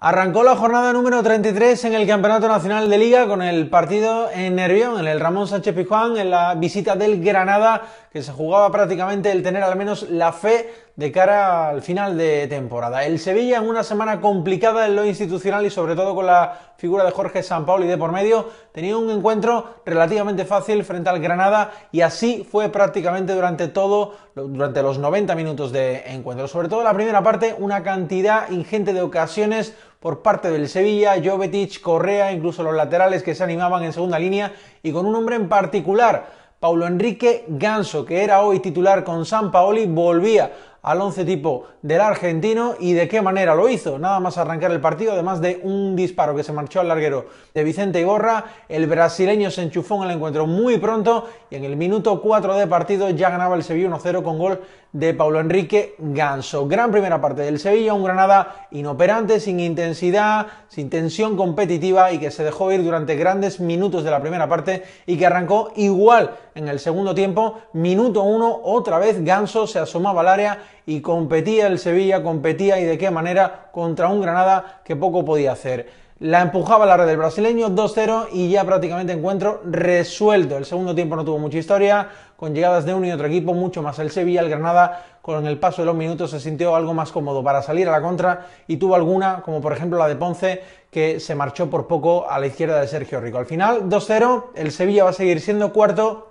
Arrancó la jornada número 33 en el Campeonato Nacional de Liga con el partido en Nervión, en el Ramón Sánchez Pizjuán, en la visita del Granada, que se jugaba prácticamente el tener al menos la fe de cara al final de temporada. El Sevilla en una semana complicada en lo institucional y sobre todo con la figura de Jorge Sampaoli de por medio, tenía un encuentro relativamente fácil frente al Granada y así fue prácticamente durante todo, durante los 90 minutos de encuentro. Sobre todo la primera parte, una cantidad ingente de ocasiones por parte del Sevilla, Jovetic, Correa, incluso los laterales que se animaban en segunda línea y con un hombre en particular, Paulo Enrique Ganso, que era hoy titular con San Paoli, volvía al once tipo del argentino y de qué manera lo hizo. Nada más arrancar el partido, además de un disparo que se marchó al larguero de Vicente Iborra... el brasileño se enchufó en el encuentro muy pronto y en el minuto 4 de partido ya ganaba el Sevilla 1-0 con gol de Paulo Enrique Ganso. Gran primera parte del Sevilla, un Granada inoperante, sin intensidad, sin tensión competitiva y que se dejó ir durante grandes minutos de la primera parte y que arrancó igual en el segundo tiempo. Minuto 1, otra vez Ganso se asomaba al área y competía el Sevilla, competía y de qué manera contra un Granada que poco podía hacer. La empujaba la red del brasileño 2-0 y ya prácticamente encuentro resuelto. El segundo tiempo no tuvo mucha historia, con llegadas de uno y otro equipo, mucho más el Sevilla, el Granada, con el paso de los minutos se sintió algo más cómodo para salir a la contra y tuvo alguna, como por ejemplo la de Ponce, que se marchó por poco a la izquierda de Sergio Rico. Al final 2-0, el Sevilla va a seguir siendo cuarto,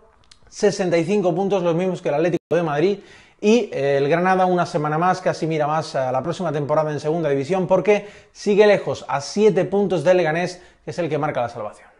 65 puntos, los mismos que el Atlético de Madrid y eh, el Granada una semana más, casi mira más a la próxima temporada en segunda división porque sigue lejos a siete puntos del Leganés, que es el que marca la salvación.